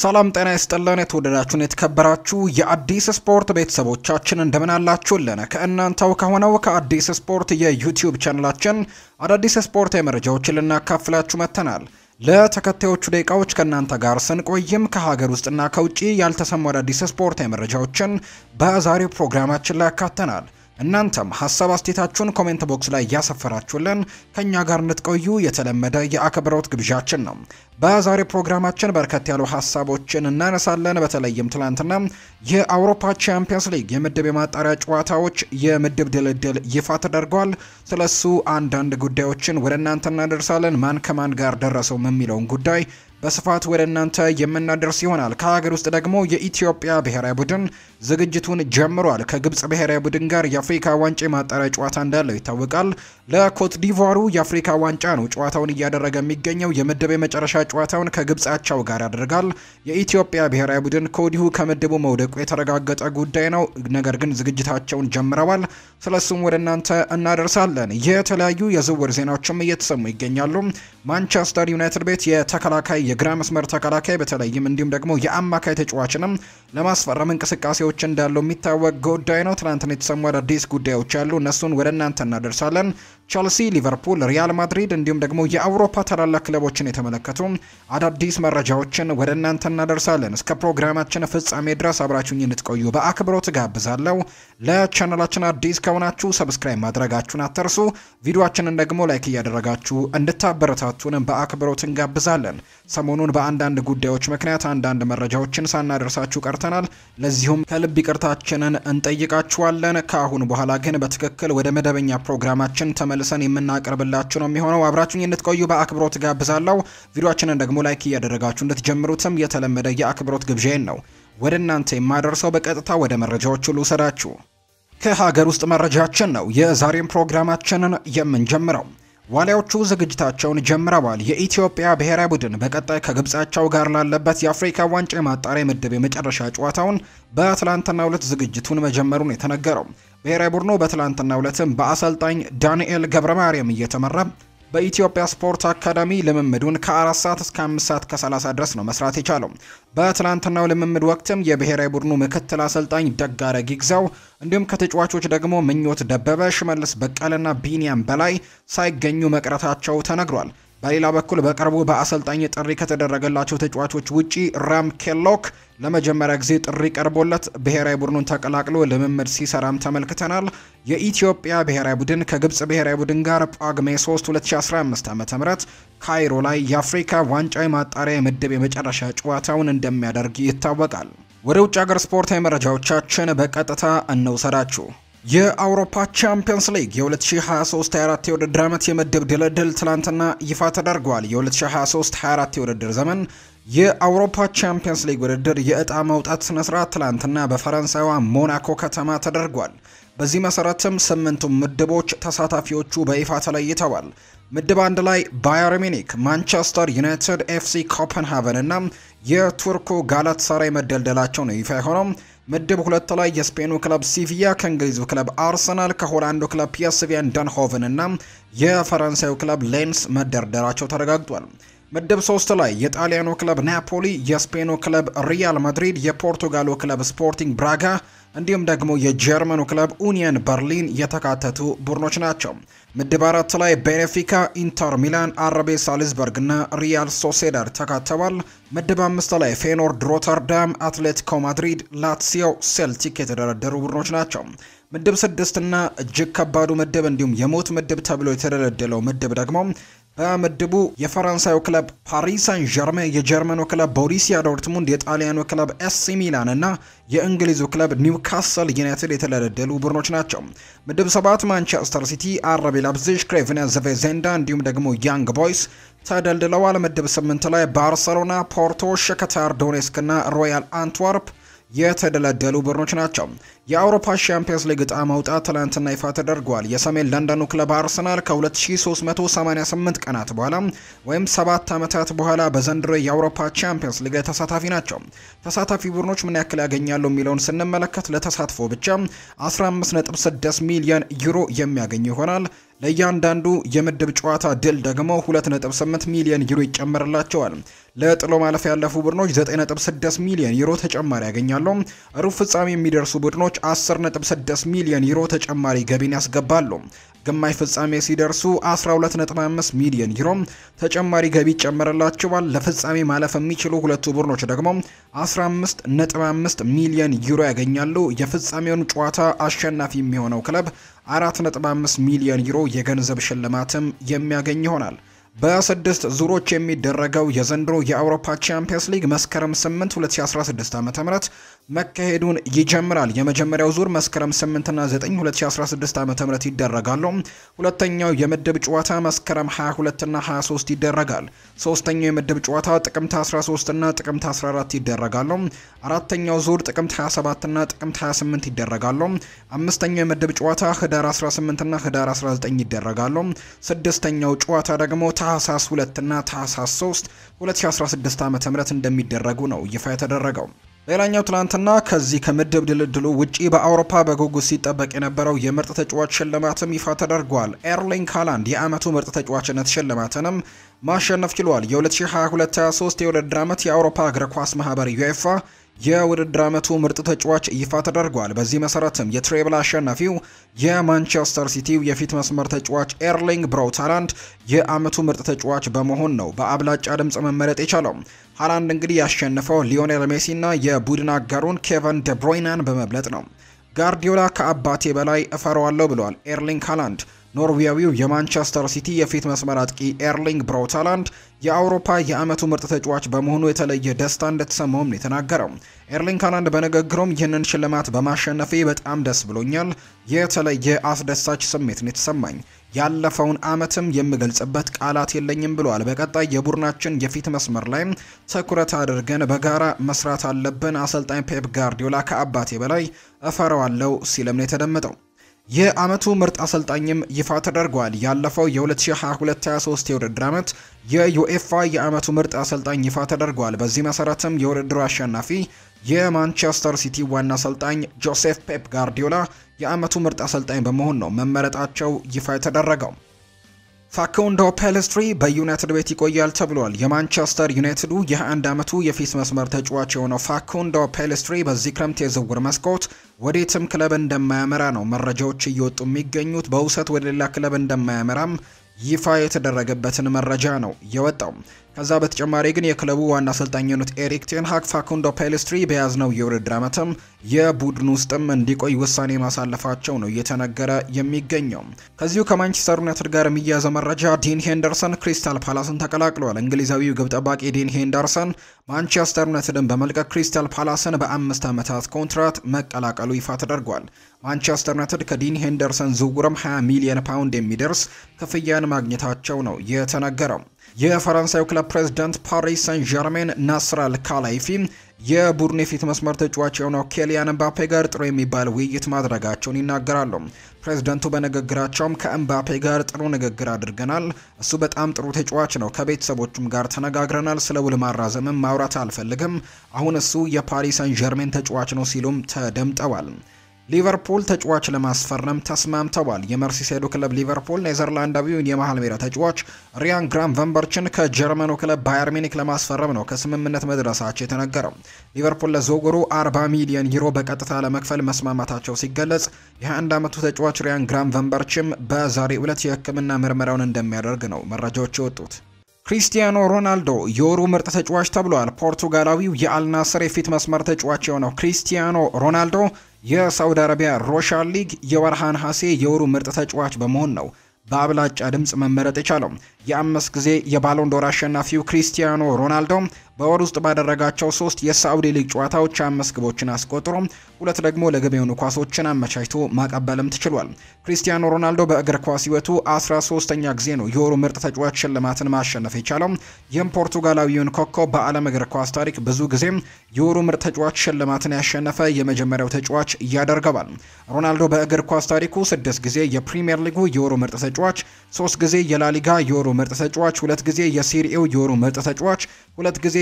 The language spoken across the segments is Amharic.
ሰላም ጤና ይስጥልን። የተወደዳችሁን የተከበራችሁ የአዲስ ስፖርት ቤተሰቦቻችን እንደምን አላችሁልን? ከእናንተው ከሆነው ከአዲስ ስፖርት የዩቲዩብ ቻናላችን አዳዲስ ስፖርት የመረጃዎችን ልናካፍላችሁ መጥተናል። ለተከታዮቹ ደቂቃዎች ከእናንተ ጋር ስንቆይም ከሀገር ውስጥና ከውጭ ያልተሰሙ አዳዲስ ስፖርት የመረጃዎችን በዛሬው ፕሮግራማችን ላይ ያካተናል። እናንተም ሀሳብ አስቴታችሁን ኮሜንት ቦክስ ላይ እያሰፈራችሁልን ከእኛ ጋር እንድትቆዩ የተለመደ የአክብሮት ግብዣችን ነው። በዛሬው ፕሮግራማችን በርከት ያሉ ሀሳቦችን እናነሳለን። በተለይም ትላንትና የአውሮፓ ቻምፒየንስ ሊግ የምድብ የማጣሪያ ጨዋታዎች የምድብ ድልድል ይፋ ተደርጓል። ስለሱ አንዳንድ ጉዳዮችን ወደ እናንተ እናደርሳለን። ማን ከማን ጋር ደረሰው የሚለውን ጉዳይ በስፋት ወደ እናንተ የምናደርስ ይሆናል። ከሀገር ውስጥ ደግሞ የኢትዮጵያ ብሔራዊ ቡድን ዝግጅቱን ጀምሯል። ከግብፅ ብሔራዊ ቡድን ጋር የአፍሪካ ዋንጫ የማጣሪያ ጨዋታ እንዳለው ይታወቃል። ለኮትዲቫሩ የአፍሪካ ዋንጫ ነው ጨዋታውን እያደረገ የሚገኘው። የምድብ የመጨረሻ ጨዋታውን ከግብፃቸው ጋር ያደርጋል። የኢትዮጵያ ብሔራዊ ቡድን ከወዲሁ ከምድቡ መውደቁ የተረጋገጠ ጉዳይ ነው። ነገር ግን ዝግጅታቸውን ጀምረዋል። ስለሱም ወደ እናንተ እናደርሳለን። የተለያዩ የዝውውር ዜናዎችም እየተሰሙ ይገኛሉ። ማንቸስተር ዩናይትድ ቤት የተከላካይ የግራ መስመር ተከላካይ በተለይም እንዲሁም ደግሞ የአማካይ ተጫዋችንም ለማስፈረም እንቅስቃሴዎች እንዳለው የሚታወቅ ጉዳይ ነው። ትናንትን የተሰሙ አዳዲስ ጉዳዮች አሉ። እነሱን ወደ እናንተ እናደርሳለን። ቸልሲ፣ ሊቨርፑል፣ ሪያል ማድሪድ እንዲሁም ደግሞ የአውሮፓ ታላላቅ ክለቦችን የተመለከቱ አዳዲስ መረጃዎችን ወደ እናንተ እናደርሳለን። እስከ ፕሮግራማችን ፍጻሜ ድረስ አብራችሁኝ እንድትቆዩ በአክብሮት ጋብዛለሁ። ለቻናላችን አዲስ ከሆናችሁ ሰብስክራይብ ማድረጋችሁን አትርሱ። ቪዲዮችንን ደግሞ ላይክ እያደረጋችሁ እንድታበረታቱንም በአክብሮት እንጋብዛለን። ሰሞኑን በአንዳንድ ጉዳዮች ምክንያት አንዳንድ መረጃዎችን ሳናደርሳችሁ ቀርተናል። ለዚሁም ከልብ ይቅርታችንን እንጠይቃችኋለን። ከአሁን በኋላ ግን በትክክል ወደ መደበኛ ፕሮግራማችን ተመ መልሰን የምናቀርብላችሁ ነው የሚሆነው። አብራችሁኝ እንድትቆዩ በአክብሮት ጋብዛለሁ። ቪዲዮችንን ደግሞ ላይክ እያደረጋችሁ እንድትጀምሩትም የተለመደ የአክብሮት ግብዣዬን ነው ወደ እናንተ የማደርሰው። በቀጥታ ወደ መረጃዎቹ ልውሰዳችሁ። ከሀገር ውስጥ መረጃችን ነው የዛሬን ፕሮግራማችንን የምንጀምረው። ዋሊያዎቹ ዝግጅታቸውን ጀምረዋል። የኢትዮጵያ ብሔራዊ ቡድን በቀጣይ ከግብጻቸው ጋር ላለበት የአፍሪካ ዋንጫ የማጣሪያ ምድብ የመጨረሻ ጨዋታውን በትላንትናው ዕለት ዝግጅቱን መጀመሩን የተነገረው ብሔራዊ ቡድኑ በትላንትናው ዕለትም በአሰልጣኝ ዳንኤል ገብረ ማርያም እየተመራ በኢትዮጵያ ስፖርት አካዳሚ ልምምዱን ከአራት ሰዓት እስከ አምስት ሰዓት ከ30 ድረስ ነው መስራት የቻለው። በትናንትናው ልምምድ ወቅትም የብሔራዊ ቡድኑ ምክትል አሰልጣኝ ደጋረ ጊግዛው እንዲሁም ከተጫዋቾች ደግሞ ምኞት ደበበ፣ ሽመልስ በቀለና ቢኒያም በላይ ሳይገኙ መቅረታቸው ተነግሯል። በሌላ በኩል በቅርቡ በአሰልጣኝ ጥሪ ከተደረገላቸው ተጫዋቾች ውጪ ራም ኬሎክ ለመጀመሪያ ጊዜ ጥሪ ቀርቦለት ብሔራዊ ቡድኑን ተቀላቅሎ ልምምድ ሲሰራም ተመልክተናል። የኢትዮጵያ ብሔራዊ ቡድን ከግብፅ ብሔራዊ ቡድን ጋር ጳጉሜ 3 2015 ዓ ም ካይሮ ላይ የአፍሪካ ዋንጫ ማጣሪያ የምድብ የመጨረሻ ጨዋታውን እንደሚያደርግ ይታወቃል። ወደ ውጭ ሀገር ስፖርታዊ መረጃዎቻችን በቀጥታ እንውሰዳችሁ። የአውሮፓ ቻምፒየንስ ሊግ የ2023/24 የውድድር ዓመት የምድብ ድልድል ትናንትና ይፋ ተደርጓል። የ2023/24 የውድድር ዘመን የአውሮፓ ቻምፒየንስ ሊግ ውድድር የእጣ መውጣት ስነ ስርዓት ትላንትና በፈረንሳይዋ ሞናኮ ከተማ ተደርጓል። በዚህ መሰረትም ስምንቱም ምድቦች ተሳታፊዎቹ በይፋ ተለይተዋል። ምድብ አንድ ላይ ባየር ሚኒክ፣ ማንቸስተር ዩናይትድ፣ ኤፍሲ ኮፐንሃቨን እና የቱርኩ ጋላት ሰራይ መደልደላቸው ነው ይፋ የሆነው። ምድብ ሁለት ላይ የስፔኑ ክለብ ሲቪያ ከእንግሊዙ ክለብ አርሰናል፣ ከሆላንዱ ክለብ ፒስቪ አይንድሆቨን እና የፈረንሳዩ ክለብ ሌንስ መደርደራቸው ተረጋግጧል። ምድብ ሶስት ላይ የጣሊያኑ ክለብ ናፖሊ፣ የስፔኑ ክለብ ሪያል ማድሪድ፣ የፖርቱጋሉ ክለብ ስፖርቲንግ ብራጋ እንዲሁም ደግሞ የጀርመኑ ክለብ ኡኒየን በርሊን የተካተቱ ቡድኖች ናቸው። ምድብ አራት ላይ ቤኔፊካ፣ ኢንተር ሚላን፣ አረቤ ሳልዝበርግ እና ሪያል ሶሴዳድ ተካተዋል። ምድብ አምስት ላይ ፌኖርድ ሮተርዳም፣ አትሌቲኮ ማድሪድ፣ ላትሲዮ፣ ሴልቲክ የተደረደሩ ቡድኖች ናቸው። ምድብ ስድስትና እጅግ ከባዱ ምድብ እንዲሁም የሞት ምድብ ተብሎ የተደለደለው ምድብ ደግሞ በምድቡ የፈረንሳዩ ክለብ ፓሪስ ሳን ዠርሜ፣ የጀርመኑ ክለብ ቦሪሲያ ዶርትሙንድ፣ የጣሊያኑ ክለብ ኤሲ ሚላን እና የእንግሊዙ ክለብ ኒውካስል ዩናይትድ የተደለደሉ ቡድኖች ናቸው። ምድብ ሰባት ማንቸስተር ሲቲ፣ አርቢ ላይፕዚግ፣ ክሬቭን ዘቬዜንዳ እንዲሁም ደግሞ ያንግ ቦይስ ተደልድለዋል። ምድብ ስምንት ላይ ባርሰሎና፣ ፖርቶ፣ ሸከታር ዶኔስክ እና ሮያል አንትወርፕ የተደለደሉ ቡድኖች ናቸው። የአውሮፓ ሻምፒየንስ ሊግ እጣ መውጣት ትላንትና ይፋ ተደርጓል። የሰሜን ለንደኑ ክለብ አርሰናል ከ2388 ቀናት በኋላ ወይም ሰባት ዓመታት በኋላ በዘንድሮ የአውሮፓ ቻምፒየንስ ሊግ ተሳታፊ ናቸው። ተሳታፊ ቡድኖች ምን ያክል ያገኛሉ የሚለውን ስንመለከት ለተሳትፎ ብቻ 156 ሚሊዮን ዩሮ የሚያገኙ ይሆናል። ለእያንዳንዱ የምድብ ጨዋታ ድል ደግሞ 2.8 ሚሊዮን ዩሮ ይጨመርላቸዋል። ለጥሎ ማለፍ ያለፉ ቡድኖች 9.6 ሚሊዮን ዩሮ ተጨማሪ ያገኛሉ። ሩብ ፍጻሜ የሚደርሱ ቡድኖች 10.6 ሚሊዮን ዩሮ ተጨማሪ ገቢን ያስገባሉ። ግማሽ ፍጻሜ ሲደርሱ 12.5 ሚሊዮን ዩሮ ተጨማሪ ገቢ ይጨመርላቸዋል። ለፍጻሜ ማለፍ የሚችሉ ሁለቱ ቡድኖች ደግሞ 15.5 ሚሊዮን ዩሮ ያገኛሉ። የፍጻሜውን ጨዋታ አሸናፊ የሚሆነው ክለብ አምስት ሚሊዮን ዩሮ የገንዘብ ሽልማትም የሚያገኝ ይሆናል። በስድስት ዙሮች የሚደረገው የዘንድሮ የአውሮፓ ቻምፒየንስ ሊግ መስከረም 8 2016 ዓ.ም መካሄዱን ይጀምራል። የመጀመሪያው ዙር መስከረም 8 እና 9 2016 ዓ.ም ይደረጋሉ። ሁለተኛው የምድብ ጨዋታ መስከረም 22 እና 23 ይደረጋል። ሶስተኛው የምድብ ጨዋታ ጥቅምት 13 እና ጥቅምት 14 ይደረጋሉ። አራተኛው ዙር ጥቅምት 27 እና ጥቅምት 28 ይደረጋሉ። አምስተኛው የምድብ ጨዋታ ህዳር 18 እና ህዳር 19 ይደረጋሉ። ስድስተኛው ጨዋታ ደግሞ ታህሳስ 2 እና ታህሳስ 3 2016 ዓ.ም እንደሚደረጉ ነው ይፋ የተደረገው። ሌላኛው ትላንትና ከዚህ ከምድብ ድልድሉ ውጪ በአውሮፓ በጉጉት ሲጠበቅ የነበረው የምርጥ ተጫዋች ሽልማትም ይፋ ተደርጓል። ኤርሊንግ ሃላንድ የዓመቱ ምርጥ ተጫዋችነት ሽልማትንም ማሸነፍ ችሏል። የ2022/23 የውድድር ዓመት የአውሮፓ እግር ኳስ ማህበር ዩኤፋ የውድድር ዓመቱ ምርጥ ተጫዋች ይፋ ተደርጓል። በዚህ መሰረትም የትሬብል አሸናፊው የማንቸስተር ሲቲው የፊት መስመር ተጫዋች ኤርሊንግ ብራውት ሃላንድ የዓመቱ ምርጥ ተጫዋች በመሆን ነው በአብላጫ ድምፅ መመረጥ የቻለው። ሃላንድ እንግዲህ ያሸነፈው ሊዮኔል ሜሲና የቡድን አጋሩን ኬቨን ደብሮይናን በመብለጥ ነው። ጋርዲዮላ ከአባቴ በላይ እፈረዋለሁ ብለዋል ኤርሊንግ ሃላንድ ኖርዌያዊው የማንቸስተር ሲቲ የፊት መስመር አጥቂ ኤርሊንግ ብሮታላንድ የአውሮፓ የአመቱ ምርጥ ተጫዋች በመሆኑ የተለየ ደስታ እንደተሰማውም የተናገረው ኤርሊንግ ሃላንድ በንግግሩም ይህንን ሽልማት በማሸነፌ በጣም ደስ ብሎኛል። የተለየ አስደሳች ስሜት ነው የተሰማኝ። ያለፈውን አመትም የምገልጽበት ቃላት የለኝም ብለዋል። በቀጣይ የቡድናችን የፊት መስመር ላይ ትኩረት አድርገን በጋራ መስራት አለብን። አሰልጣኝ ፔፕ ጋርዲዮላ ከአባቴ በላይ እፈረዋለው ሲልም ነው የተደመጠው። የአመቱ ምርጥ አሰልጣኝም ይፋ ተደርጓል። ያለፈው የ2022/23 የውድድር ዓመት የዩኤፋ የአመቱ ምርጥ አሰልጣኝ ይፋ ተደርጓል። በዚህ መሰረትም የውድድሩ አሸናፊ የማንቸስተር ሲቲ ዋና አሰልጣኝ ጆሴፍ ፔፕ ጋርዲዮላ የአመቱ ምርጥ አሰልጣኝ በመሆን ነው መመረጣቸው ይፋ የተደረገው። ፋኮንዶ ፔለስትሪ በዩናይትድ ቤት ይቆያል ተብሏል። የማንቸስተር ዩናይትዱ የ21 ዓመቱ የፊት መስመር ተጫዋች የሆነው ፋኮንዶ ፔለስትሪ በዚህ ክረምት የዝውውር መስኮት ወዴትም ክለብ እንደማያመራ ነው መረጃዎች እየወጡ የሚገኙት። በውሰት ወደ ሌላ ክለብ እንደማያመራም ይፋ የተደረገበትን መረጃ ነው የወጣው። ከዛ በተጨማሪ ግን የክለቡ ዋና አሰልጣኝ የሆኑት ኤሪክ ቴንሃግ ፋኩንዶ ፔሌስትሪ በያዝነው የውድድር ዓመትም የቡድን ውስጥም እንዲቆይ ውሳኔ ማሳለፋቸው ነው እየተነገረ የሚገኘው። ከዚሁ ከማንቸስተር ዩናይትድ ጋር የሚያዘ መረጃ ዲን ሄንደርሰን ክሪስታል ፓላስን ተቀላቅሏል። እንግሊዛዊው ግብ ጠባቂ ዲን ሄንደርሰን ማንቸስተር ዩናይትድን በመልቀቅ ክሪስታል ፓላስን በአምስት ዓመታት ኮንትራት መቀላቀሉ ይፋ ተደርጓል። ማንቸስተር ዩናይትድ ከዲን ሄንደርሰን ዝውውርም 20 ሚሊዮን ፓውንድ የሚደርስ ክፍያን ማግኘታቸው ነው የተነገረው። የፈረንሳዩ ክለብ ፕሬዝዳንት ፓሪስ ሰን ዠርሜን ናስር አል ካላይፊ የቡድን የፊት መስመር ተጫዋች የሆነው ኬሊያን እምባፔ ጋር ጥሩ የሚባል ውይይት ማድረጋቸውን ይናገራሉ። ፕሬዝደንቱ በንግግራቸውም ከእምባፔ ጋር ጥሩ ንግግር አድርገናል። እሱ በጣም ጥሩ ተጫዋች ነው። ከቤተሰቦቹም ጋር ተነጋግረናል። ስለ ውል ማራዘምም ማውራት አልፈልግም። አሁን እሱ የፓሪስ ሰን ዠርሜን ተጫዋች ነው ሲሉም ተደምጠዋል። ሊቨርፑል ተጫዋች ለማስፈረም ተስማምተዋል። የመርሲሳይዱ ክለብ ሊቨርፑል ኔዘርላንዳዊውን የመሃል ሜዳ ተጫዋች ሪያን ግራም ቨንበርችን ከጀርመኑ ክለብ ባየር ሚኒክ ለማስፈረም ነው ከስምምነት መድረሳቸው የተነገረው። ሊቨርፑል ለዝውውሩ 40 ሚሊዮን ዩሮ በቀጥታ ለመክፈል መስማማታቸው ሲገለጽ የ21 ዓመቱ ተጫዋች ሪያን ግራም ቨንበርችም በዛሬው ዕለት የሕክምና ምርመራውን እንደሚያደርግ ነው መረጃዎች የወጡት። ክሪስቲያኖ ሮናልዶ የወሩ ምርጥ ተጫዋች ተብሏል። ፖርቱጋላዊው የአልናስር የፊት መስመር ተጫዋች የሆነው ክሪስቲያኖ ሮናልዶ የሳውዲ አረቢያ ሮሻን ሊግ የወርሃን ሀሴ የወሩ ምርጥ ተጫዋች በመሆን ነው በአብላጫ ድምፅ መመረጥ የቻለው። የአምስት ጊዜ የባሎንዶር አሸናፊው ክሪስቲያኖ ሮናልዶ በወር ውስጥ ባደረጋቸው ሶስት የሳዑዲ ሊግ ጨዋታዎች አምስት ግቦችን አስቆጥሮ ሁለት ደግሞ ለግብ የሆኑ ኳሶችን አመቻችቶ ማቀበልም ትችሏል። ክሪስቲያኖ ሮናልዶ በእግር ኳስ ሕይወቱ 13ኛ ጊዜ ነው የወሩ ምርጥ ተጫዋች ሽልማትን ማሸነፍ የቻለው። ይህም ፖርቱጋላዊውን ኮከብ በዓለም እግር ኳስ ታሪክ ብዙ ጊዜ የወሩ ምርጥ ተጫዋች ሽልማትን ያሸነፈ የመጀመሪያው ተጫዋች ያደርገዋል። ሮናልዶ በእግር ኳስ ታሪኩ ስድስት ጊዜ የፕሪሚየር ሊጉ የወሩ ምርጥ ተጫዋች፣ ሶስት ጊዜ የላሊጋ የወሩ ምርጥ ተጫዋች፣ ሁለት ጊዜ የሴሪኤው የወሩ ምርጥ ተጫዋች፣ ሁለት ጊዜ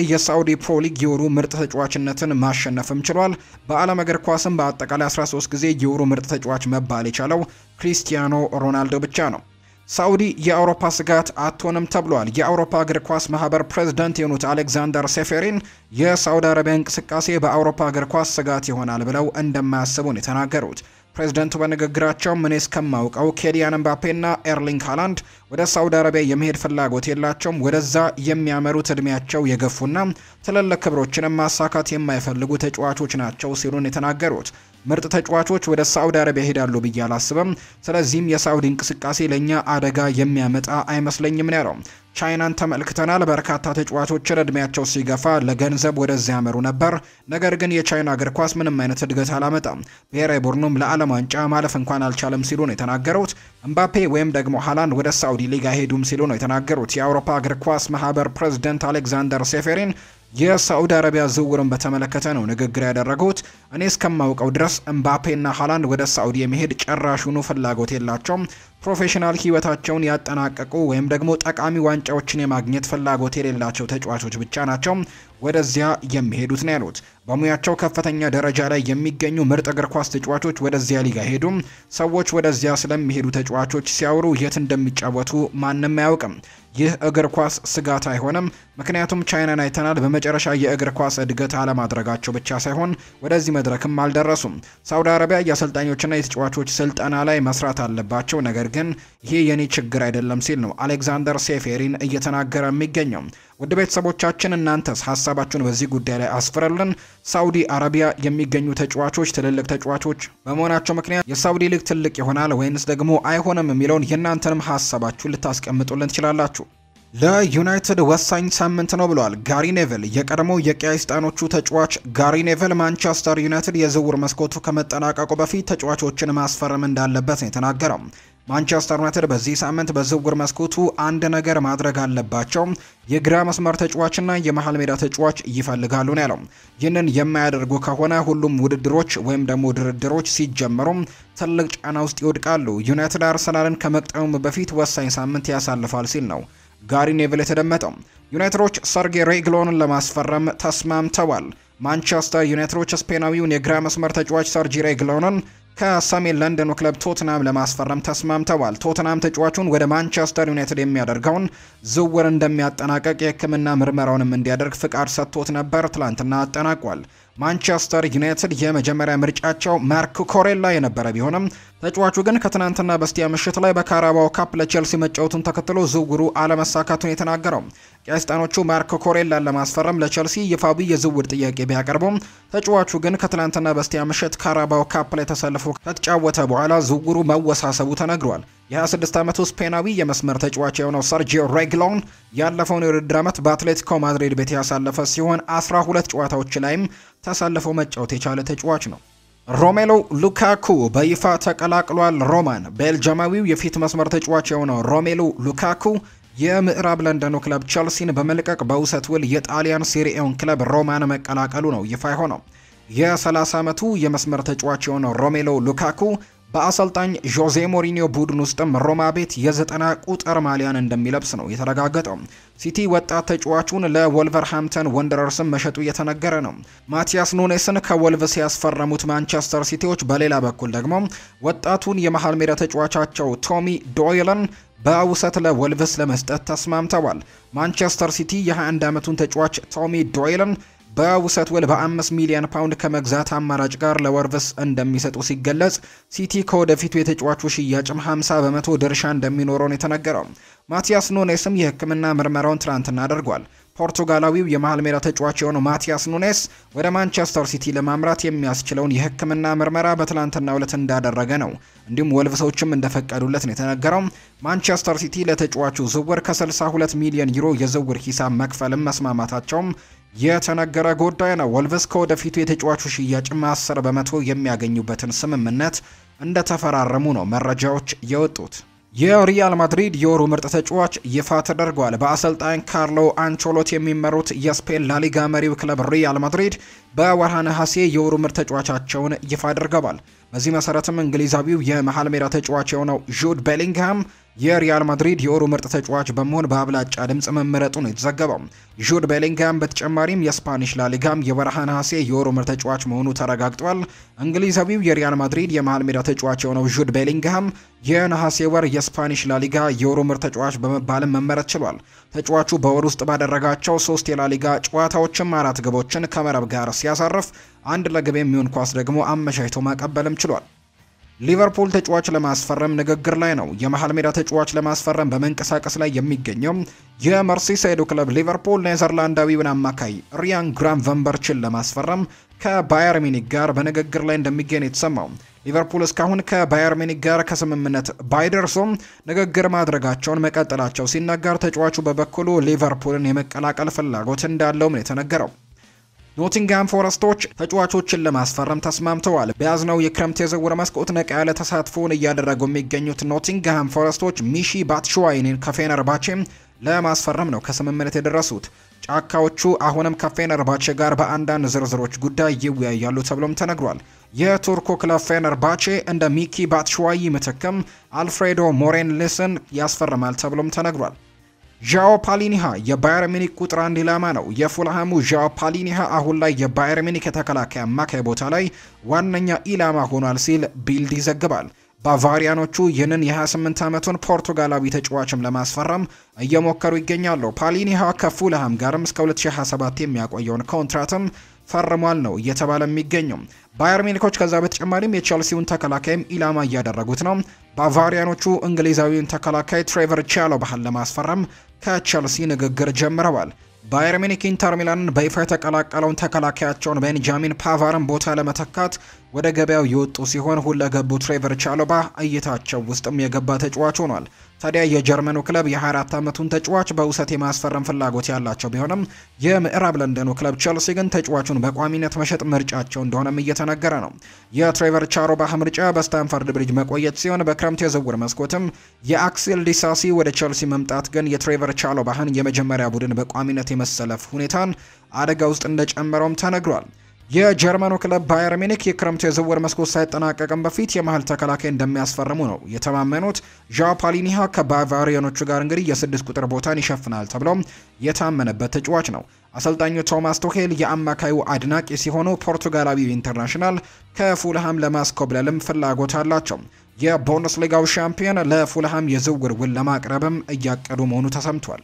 ፕሮ ሊግ የወሩ ምርጥ ተጫዋችነትን ማሸነፍም ችሏል። በዓለም እግር ኳስም በአጠቃላይ 13 ጊዜ የወሩ ምርጥ ተጫዋች መባል የቻለው ክሪስቲያኖ ሮናልዶ ብቻ ነው። ሳውዲ የአውሮፓ ስጋት አትሆንም ተብሏል። የአውሮፓ እግር ኳስ ማህበር ፕሬዝዳንት የሆኑት አሌክዛንደር ሴፌሪን የሳውዲ አረቢያ እንቅስቃሴ በአውሮፓ እግር ኳስ ስጋት ይሆናል ብለው እንደማያስቡ ነው የተናገሩት። ፕሬዝደንቱ በንግግራቸው ምን እስከማውቀው ኬሊያን ኤምባፔና ኤርሊንግ ሃላንድ ወደ ሳውዲ አረቢያ የመሄድ ፍላጎት የላቸውም። ወደዛ የሚያመሩት እድሜያቸው የገፉና ትልልቅ ክብሮችንም ማሳካት የማይፈልጉ ተጫዋቾች ናቸው ሲሉን የተናገሩት ምርጥ ተጫዋቾች ወደ ሳውዲ አረቢያ ሄዳሉ ብዬ አላስብም። ስለዚህም የሳውዲ እንቅስቃሴ ለእኛ አደጋ የሚያመጣ አይመስለኝም ነው ያለው። ቻይናን ተመልክተናል። በርካታ ተጫዋቾችን እድሜያቸው ሲገፋ ለገንዘብ ወደዚያ ያመሩ ነበር። ነገር ግን የቻይና እግር ኳስ ምንም አይነት እድገት አላመጣም፣ ብሔራዊ ቡድኑም ለዓለም ዋንጫ ማለፍ እንኳን አልቻለም ሲሉ ነው የተናገሩት። እምባፔ ወይም ደግሞ ሃላንድ ወደ ሳውዲ ሊግ አይሄዱም ሲሉ ነው የተናገሩት። የአውሮፓ እግር ኳስ ማህበር ፕሬዚደንት አሌክዛንደር ሴፌሪን የሳዑዲ አረቢያ ዝውውርን በተመለከተ ነው ንግግር ያደረጉት። እኔ እስከማውቀው ድረስ እምባፔና ሀላንድ ወደ ሳዑዲ የመሄድ ጨራሹኑ ፍላጎት የላቸውም። ፕሮፌሽናል ህይወታቸውን ያጠናቀቁ ወይም ደግሞ ጠቃሚ ዋንጫዎችን የማግኘት ፍላጎት የሌላቸው ተጫዋቾች ብቻ ናቸው ወደዚያ የሚሄዱት ነው ያሉት። በሙያቸው ከፍተኛ ደረጃ ላይ የሚገኙ ምርጥ እግር ኳስ ተጫዋቾች ወደዚያ ሊጋ ሄዱም። ሰዎች ወደዚያ ስለሚሄዱ ተጫዋቾች ሲያወሩ የት እንደሚጫወቱ ማንም አያውቅም። ይህ እግር ኳስ ስጋት አይሆንም፣ ምክንያቱም ቻይናን አይተናል። በመጨረሻ የእግር ኳስ እድገት አለማድረጋቸው ብቻ ሳይሆን ወደዚህ መድረክም አልደረሱም። ሳውዲ አረቢያ የአሰልጣኞችና የተጫዋቾች ስልጠና ላይ መስራት አለባቸው፣ ነገር ግን ይሄ የኔ ችግር አይደለም ሲል ነው አሌክዛንደር ሴፌሪን እየተናገረ የሚገኘው። ውድ ቤተሰቦቻችን እናንተስ ሀሳባችሁን በዚህ ጉዳይ ላይ አስፍረልን። ሳውዲ አረቢያ የሚገኙ ተጫዋቾች ትልልቅ ተጫዋቾች በመሆናቸው ምክንያት የሳውዲ ሊግ ትልቅ ይሆናል ወይንስ ደግሞ አይሆንም የሚለውን የእናንተንም ሀሳባችሁን ልታስቀምጡልን ትችላላችሁ። ለዩናይትድ ወሳኝ ሳምንት ነው ብለዋል ጋሪ ኔቨል። የቀድሞው የቀያይ ተጫዋች ጋሪ ኔቨል ማንቸስተር ዩናይትድ የዝውውር መስኮቱ ከመጠናቀቁ በፊት ተጫዋቾችን ማስፈረም እንዳለበት ነው የተናገረው። ማንቸስተር ዩናይትድ በዚህ ሳምንት በዝውውር መስኮቱ አንድ ነገር ማድረግ አለባቸው። የግራ መስመር ተጫዋችና የመሃል ሜዳ ተጫዋች ይፈልጋሉ ነው ያለው። ይህንን የማያደርጉ ከሆነ ሁሉም ውድድሮች ወይም ደግሞ ድርድሮች ሲጀመሩ ትልቅ ጫና ውስጥ ይወድቃሉ። ዩናይትድ አርሰናልን ከመቅጠሙም በፊት ወሳኝ ሳምንት ያሳልፋል ሲል ነው ጋሪ ኔቭል የተደመጠው። ዩናይትዶች ሰርጌ ሬግሎንን ለማስፈረም ተስማምተዋል። ማንቸስተር ዩናይትዶች ስፔናዊውን የግራ መስመር ተጫዋች ሰርጂ ሬግሎንን ከሰሜን ለንደኑ ክለብ ቶትናም ለማስፈረም ተስማምተዋል። ቶትናም ተጫዋቹን ወደ ማንቸስተር ዩናይትድ የሚያደርገውን ዝውውር እንደሚያጠናቀቅ የሕክምና ምርመራውንም እንዲያደርግ ፍቃድ ሰጥቶት ነበር። ትላንትና አጠናቋል። ማንቸስተር ዩናይትድ የመጀመሪያ ምርጫቸው ማርክ ኮሬላ የነበረ ቢሆንም ተጫዋቹ ግን ከትናንትና በስቲያ ምሽት ላይ በካራባው ካፕ ለቼልሲ መጫወቱን ተከትሎ ዝውውሩ አለመሳካቱን የተናገረው ቄስጣኖቹ ማርክ ኮሬላን ለማስፈረም ለቼልሲ ይፋዊ የዝውውር ጥያቄ ቢያቀርቡም ተጫዋቹ ግን ከትናንትና በስቲያ ምሽት ካራባው ካፕ ላይ ተሰልፎ ከተጫወተ በኋላ ዝውውሩ መወሳሰቡ ተነግሯል። የ26 ዓመቱ ስፔናዊ የመስመር ተጫዋች የሆነው ሰርጂዮ ሬግሎን ያለፈውን የውድድር ዓመት በአትሌቲኮ ማድሪድ ቤት ያሳለፈ ሲሆን 12 ጨዋታዎች ላይም ተሳልፎ መጫወት የቻለ ተጫዋች ነው። ሮሜሎ ሉካኩ በይፋ ተቀላቅሏል ሮማን። ቤልጅማዊው የፊት መስመር ተጫዋች የሆነው ሮሜሎ ሉካኩ የምዕራብ ለንደኑ ክለብ ቸልሲን በመልቀቅ በውሰት ውል የጣሊያን ሴሪኤውን ክለብ ሮማን መቀላቀሉ ነው ይፋ የሆነው። የ30 ዓመቱ የመስመር ተጫዋች የሆነው ሮሜሎ ሉካኩ በአሰልጣኝ ዦዜ ሞሪኒዮ ቡድን ውስጥም ሮማ ቤት የዘጠና ቁጥር ማሊያን እንደሚለብስ ነው የተረጋገጠው። ሲቲ ወጣት ተጫዋቹን ለወልቨርሃምፕተን ወንደረርስም መሸጡ እየተነገረ ነው። ማቲያስ ኑኔስን ከወልቭስ ያስፈረሙት ማንቸስተር ሲቲዎች በሌላ በኩል ደግሞ ወጣቱን የመሃል ሜዳ ተጫዋቻቸው ቶሚ ዶይልን በውሰት ለወልቭስ ለመስጠት ተስማምተዋል። ማንቸስተር ሲቲ የ21 ዓመቱን ተጫዋች ቶሚ ዶይልን በውሰት ውል በአምስት ሚሊዮን ፓውንድ ከመግዛት አማራጭ ጋር ለወርቭስ እንደሚሰጡ ሲገለጽ ሲቲ ከወደፊቱ የተጫዋቹ ሽያጭም 50 በመቶ ድርሻ እንደሚኖረው የተነገረው። ማቲያስ ኑኔስም የሕክምና ምርመራውን ትናንትና አድርጓል። ፖርቱጋላዊው የመሃል ሜዳ ተጫዋች የሆነው ማቲያስ ኑኔስ ወደ ማንቸስተር ሲቲ ለማምራት የሚያስችለውን የሕክምና ምርመራ በትላንትናው ዕለት እንዳደረገ ነው። እንዲሁም ወልቭሶችም እንደፈቀዱለት ነው የተነገረው። ማንቸስተር ሲቲ ለተጫዋቹ ዝውውር ከ62 ሚሊዮን ዩሮ የዝውውር ሂሳብ መክፈልም መስማማታቸውም የተነገረ ጉዳይ ነው። ወልቭስ ከወደፊቱ የተጫዋቹ ሽያጭ አስር በመቶ የሚያገኙበትን ስምምነት እንደተፈራረሙ ነው መረጃዎች የወጡት። የሪያል ማድሪድ የወሩ ምርጥ ተጫዋች ይፋ ተደርጓል። በአሰልጣኝ ካርሎ አንቾሎት የሚመሩት የስፔን ላሊጋ መሪው ክለብ ሪያል ማድሪድ በወርሃ ነሐሴ የወሩ ምርጥ ተጫዋቻቸውን ይፋ አድርገዋል። በዚህ መሰረትም እንግሊዛዊው የመሃል ሜዳ ተጫዋች የሆነው ጁድ ቤሊንግሃም የሪያል ማድሪድ የወሩ ምርጥ ተጫዋች በመሆን በአብላጫ ድምፅ መመረጡ ነው የተዘገበው። ጁድ ቤሊንጋም በተጨማሪም የስፓኒሽ ላሊጋም የወርሃ ነሐሴ የወሩ ምርጥ ተጫዋች መሆኑ ተረጋግጧል። እንግሊዛዊው የሪያል ማድሪድ የመሃል ሜዳ ተጫዋች የሆነው ጁድ ቤሊንግሃም የነሐሴ ወር የስፓኒሽ ላሊጋ የወሩ ምርጥ ተጫዋች በመባልም መመረጥ ችሏል። ተጫዋቹ በወር ውስጥ ባደረጋቸው ሶስት የላሊጋ ጨዋታዎችም አራት ግቦችን ከመረብ ጋር ሲያሳርፍ አንድ ለግብ የሚሆን ኳስ ደግሞ አመቻችቶ ማቀበልም ችሏል። ሊቨርፑል ተጫዋች ለማስፈረም ንግግር ላይ ነው። የመሃል ሜዳ ተጫዋች ለማስፈረም በመንቀሳቀስ ላይ የሚገኘው የመርሲሳይዱ ክለብ ሊቨርፑል ኔዘርላንዳዊውን አማካይ ሪያን ግራም ቨንበርችን ለማስፈረም ከባየር ሚኒክ ጋር በንግግር ላይ እንደሚገኝ የተሰማው ሊቨርፑል እስካሁን ከባየር ሚኒክ ጋር ከስምምነት ባይደርሱም ንግግር ማድረጋቸውን መቀጠላቸው ሲነገር፣ ተጫዋቹ በበኩሉ ሊቨርፑልን የመቀላቀል ፍላጎት እንዳለውም ነው የተነገረው። ኖቲንግሃም ፎረስቶች ተጫዋቾችን ለማስፈረም ተስማምተዋል። በያዝነው የክረምት የዝውውር መስኮት ነቃ ያለ ተሳትፎውን እያደረጉ የሚገኙት ኖቲንግሃም ፎረስቶች ሚሺ ባትሽዋይንን ከፌነርባቼም ለማስፈረም ነው ከስምምነት የደረሱት። ጫካዎቹ አሁንም ከፌነርባቼ ጋር በአንዳንድ ዝርዝሮች ጉዳይ ይወያያሉ ተብሎም ተነግሯል። የቱርኩ ክለብ ፌነርባቼ እንደ ሚኪ ባትሽዋይ ምትክም አልፍሬዶ ሞሬንሌስን ያስፈርማል ተብሎም ተነግሯል። ዣኦ ፓሊኒሃ የባየር ሚኒክ ቁጥር አንድ ኢላማ ነው። የፉልሃሙ ዣኦ ፓሊኒሃ አሁን ላይ የባየር ሚኒክ የተከላካይ አማካይ ቦታ ላይ ዋነኛ ኢላማ ሆኗል ሲል ቢልድ ይዘግባል። ባቫሪያኖቹ ይህንን የ28 ዓመቱን ፖርቱጋላዊ ተጫዋችም ለማስፈረም እየሞከሩ ይገኛሉ። ፓሊኒሃ ከፉልሃም ጋርም እስከ 2027 የሚያቆየውን ኮንትራትም ፈርሟል ነው እየተባለ የሚገኘው። ባየር ሚኒኮች ከዛ በተጨማሪም የቼልሲውን ተከላካይም ኢላማ እያደረጉት ነው። ባቫሪያኖቹ እንግሊዛዊውን ተከላካይ ትሬቨር ቻሎባህን ለማስፈረም ከቼልሲ ንግግር ጀምረዋል። ባየር ሚኒክ ኢንተር ሚላንን በይፋ የተቀላቀለውን ተከላካያቸውን ቤንጃሚን ፓቫርን ቦታ ለመተካት ወደ ገበያው የወጡ ሲሆን ሁለገቡ ትሬቨር ቻሎባ እይታቸው ውስጥም የገባ ተጫዋች ሆኗል። ታዲያ የጀርመኑ ክለብ የ24 ዓመቱን ተጫዋች በውሰት የማስፈረም ፍላጎት ያላቸው ቢሆንም የምዕራብ ለንደኑ ክለብ ቸልሲ ግን ተጫዋቹን በቋሚነት መሸጥ ምርጫቸው እንደሆነም እየተነገረ ነው። የትሬቨር ቻሮባህ ምርጫ በስታንፈርድ ብሪጅ መቆየት ሲሆን በክረምት የዝውውር መስኮትም የአክሲል ዲሳሲ ወደ ቸልሲ መምጣት ግን የትሬቨር ቻሎባህን የመጀመሪያ ቡድን በቋሚነት የመሰለፍ ሁኔታን አደጋ ውስጥ እንደጨመረውም ተነግሯል። የጀርመኑ ክለብ ባየር ሚኒክ የክረምቱ የዝውውር መስኮት ሳይጠናቀቅም በፊት የመሀል ተከላካይ እንደሚያስፈርሙ ነው የተማመኑት። ዣ ፓሊኒሃ ከባቫሪያኖቹ ጋር እንግዲህ የስድስት ቁጥር ቦታን ይሸፍናል ተብሎም የታመነበት ተጫዋች ነው። አሰልጣኙ ቶማስ ቶሄል የአማካዩ አድናቂ ሲሆኑ ፖርቱጋላዊው ኢንተርናሽናል ከፉልሃም ለማስኮብለልም ፍላጎት አላቸው። የቡንደስሊጋው ሻምፒዮን ለፉልሃም የዝውውር ውል ለማቅረብም እያቀዱ መሆኑ ተሰምቷል።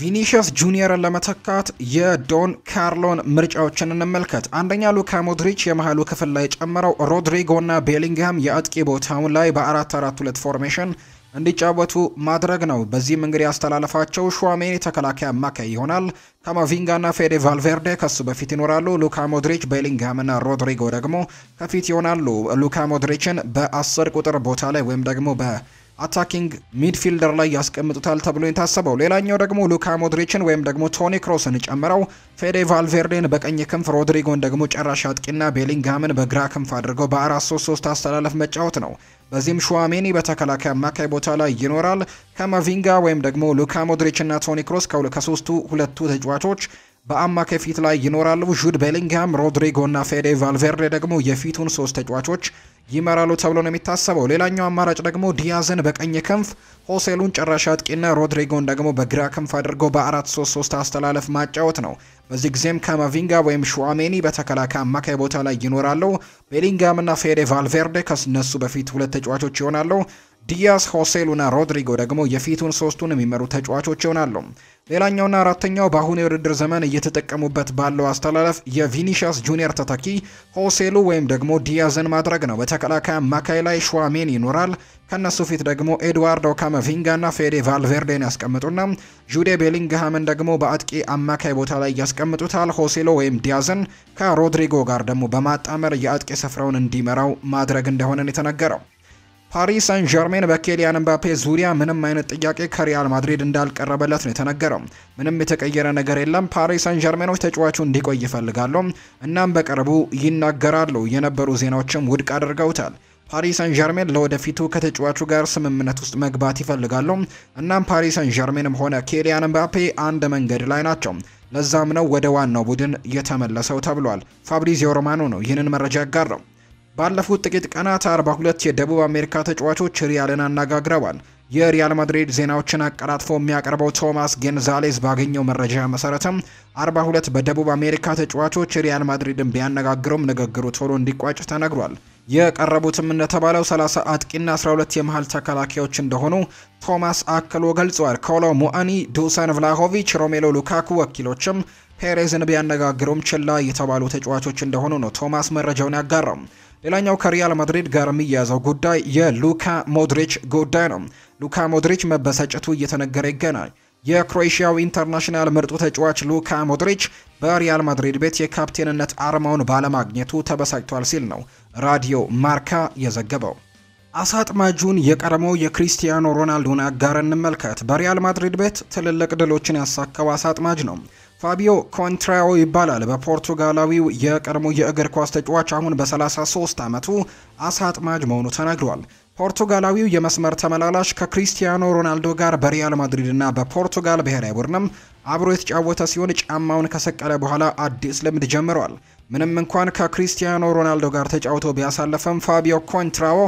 ቪኒሽስ ጁኒየርን ለመተካት የዶን ካርሎን ምርጫዎችን እንመልከት። አንደኛ ሉካ ሞድሪች የመሃሉ ክፍል ላይ ጨምረው ሮድሪጎና ቤሊንግሃም የአጥቂ ቦታውን ላይ በአራት አራት ሁለት ፎርሜሽን እንዲጫወቱ ማድረግ ነው። በዚህም እንግዲህ ያስተላለፋቸው ሹዋሜኒ ተከላካይ አማካይ ይሆናል። ካማቪንጋና ፌዴ ቫልቬርዴ ከሱ በፊት ይኖራሉ። ሉካ ሞድሪች፣ ቤሊንግሃምና ሮድሪጎ ደግሞ ከፊት ይሆናሉ። ሉካ ሞድሪችን በአስር ቁጥር ቦታ ላይ ወይም ደግሞ በ አታኪንግ ሚድፊልደር ላይ ያስቀምጡታል ተብሎ የታሰበው። ሌላኛው ደግሞ ሉካ ሞድሪችን ወይም ደግሞ ቶኒ ክሮስን ጨምረው ፌዴ ቫልቬርዴን በቀኝ ክንፍ፣ ሮድሪጎን ደግሞ ጨራሽ አጥቂና ቤሊንግሃምን በግራ ክንፍ አድርገው በ433 አስተላለፍ መጫወት ነው። በዚህም ሹዋሜኒ በተከላካይ አማካይ ቦታ ላይ ይኖራል። ከማቪንጋ ወይም ደግሞ ሉካ ሞድሪችና ቶኒ ክሮስ ከሶስቱ ሁለቱ ተጫዋቾች በአማካይ ፊት ላይ ይኖራሉ። ጁድ ቤሊንግሃም፣ ሮድሪጎ እና ፌዴ ቫልቬርዴ ደግሞ የፊቱን ሶስት ተጫዋቾች ይመራሉ ተብሎ ነው የሚታሰበው። ሌላኛው አማራጭ ደግሞ ዲያዝን በቀኝ ክንፍ፣ ሆሴሉን ጨራሽ አጥቂና ሮድሪጎን ደግሞ በግራ ክንፍ አድርጎ በአራት ሶስት ሶስት አስተላለፍ ማጫወት ነው። በዚህ ጊዜም ካማቪንጋ ወይም ሹዋሜኒ በተከላካይ አማካይ ቦታ ላይ ይኖራሉ። ቤሊንግሃም እና ፌዴ ቫልቬርዴ ከነሱ በፊት ሁለት ተጫዋቾች ይሆናሉ። ዲያስ፣ ሆሴሉና ሮድሪጎ ደግሞ የፊቱን ሶስቱን የሚመሩ ተጫዋቾች ይሆናሉ። ሌላኛውና አራተኛው በአሁኑ የውድድር ዘመን እየተጠቀሙበት ባለው አስተላለፍ የቪኒሻስ ጁኒየር ተተኪ ሆሴሉ ወይም ደግሞ ዲያዝን ማድረግ ነው። በተከላካይ አማካይ ላይ ሹዋሜን ይኖራል። ከነሱ ፊት ደግሞ ኤድዋርዶ ካማቪንጋና ፌዴ ቫልቬርዴን ያስቀምጡና ጁዴ ቤሊንግሃምን ደግሞ በአጥቂ አማካይ ቦታ ላይ ያስቀምጡታል። ሆሴሎ ወይም ዲያዝን ከሮድሪጎ ጋር ደግሞ በማጣመር የአጥቂ ስፍራውን እንዲመራው ማድረግ እንደሆነ የተነገረው ፓሪስ ሳን ዠርሜን በኬሊያን ምባፔ ዙሪያ ምንም አይነት ጥያቄ ከሪያል ማድሪድ እንዳልቀረበለት ነው የተነገረው። ምንም የተቀየረ ነገር የለም። ፓሪስ ሳን ዠርሜኖች ተጫዋቹ እንዲቆይ ይፈልጋሉ። እናም በቅርቡ ይናገራሉ። የነበሩ ዜናዎችም ውድቅ አድርገውታል። ፓሪስ ሳን ዠርሜን ለወደፊቱ ከተጫዋቹ ጋር ስምምነት ውስጥ መግባት ይፈልጋሉ። እናም ፓሪስ ሳን ዠርሜንም ሆነ ኬሊያን ምባፔ አንድ መንገድ ላይ ናቸው። ለዛም ነው ወደ ዋናው ቡድን የተመለሰው ተብሏል። ፋብሪዚዮ ሮማኖ ነው ይህንን መረጃ ያጋራው። ባለፉት ጥቂት ቀናት 42 የደቡብ አሜሪካ ተጫዋቾች ሪያልን አነጋግረዋል። የሪያል ማድሪድ ዜናዎችን አቀላጥፎ የሚያቀርበው ቶማስ ጌንዛሌዝ ባገኘው መረጃ መሰረትም 42 በደቡብ አሜሪካ ተጫዋቾች ሪያል ማድሪድን ቢያነጋግረውም ንግግሩ ቶሎ እንዲቋጭ ተነግሯል። የቀረቡትም እንደተባለው 30 አጥቂና 12 የመሃል ተከላካዮች እንደሆኑ ቶማስ አክሎ ገልጿል። ኮሎ ሙአኒ፣ ዱሳን ቭላሆቪች፣ ሮሜሎ ሉካኩ ወኪሎችም ፔሬዝን ቢያነጋግሩም ችላ የተባሉ ተጫዋቾች እንደሆኑ ነው ቶማስ መረጃውን ያጋራው። ሌላኛው ከሪያል ማድሪድ ጋር የሚያያዘው ጉዳይ የሉካ ሞድሪች ጉዳይ ነው። ሉካ ሞድሪች መበሳጨቱ እየተነገረ ይገናል። የክሮኤሽያው ኢንተርናሽናል ምርጡ ተጫዋች ሉካ ሞድሪች በሪያል ማድሪድ ቤት የካፕቴንነት አርማውን ባለማግኘቱ ተበሳጭቷል ሲል ነው ራዲዮ ማርካ የዘገበው። አሳጥማጁን የቀድሞው የክሪስቲያኖ ሮናልዶን አጋር እንመልከት። በሪያል ማድሪድ ቤት ትልልቅ ድሎችን ያሳካው አሳጥማጅ ነው። ፋቢዮ ኮንትራዮ ይባላል። በፖርቱጋላዊው የቀድሞ የእግር ኳስ ተጫዋች አሁን በ33 ዓመቱ አሳ አጥማጅ መሆኑ ተነግሯል። ፖርቱጋላዊው የመስመር ተመላላሽ ከክሪስቲያኖ ሮናልዶ ጋር በሪያል ማድሪድ እና በፖርቱጋል ብሔራዊ ቡድንም አብሮ የተጫወተ ሲሆን ጫማውን ከሰቀለ በኋላ አዲስ ልምድ ጀምሯል። ምንም እንኳን ከክሪስቲያኖ ሮናልዶ ጋር ተጫውቶ ቢያሳለፈም ፋቢዮ ኮንትራዎ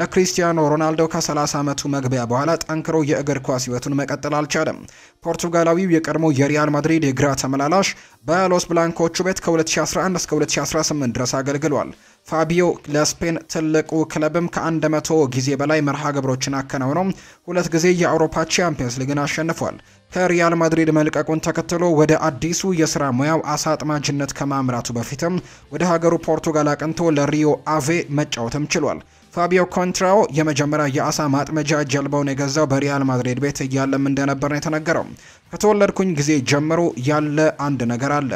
ነክሪስቲያኖ ሮናልዶ ከ30 ዓመቱ መግቢያ በኋላ ጠንክሮ የእግር ኳስ ሕይወቱን መቀጠል አልቻለም። ፖርቱጋላዊው የቀድሞ የሪያል ማድሪድ የግራ ተመላላሽ በሎስ ብላንኮቹ ቤት ከ2011 እስከ 2018 ድረስ አገልግሏል። ፋቢዮ ለስፔን ትልቁ ክለብም ከ100 ጊዜ በላይ መርሃ ግብሮችን አከናውኖ ሁለት ጊዜ የአውሮፓ ቻምፒየንስ ሊግን አሸንፏል። ከሪያል ማድሪድ መልቀቁን ተከትሎ ወደ አዲሱ የስራ ሙያው አሳ አጥማጅነት ከማምራቱ በፊትም ወደ ሀገሩ ፖርቱጋል አቅንቶ ለሪዮ አቬ መጫወትም ችሏል። ፋቢዮ ኮንትራው የመጀመሪያ የአሳ ማጥመጃ ጀልባውን የገዛው በሪያል ማድሪድ ቤት እያለም እንደነበር ነው የተነገረው። ከተወለድኩኝ ጊዜ ጀምሮ ያለ አንድ ነገር አለ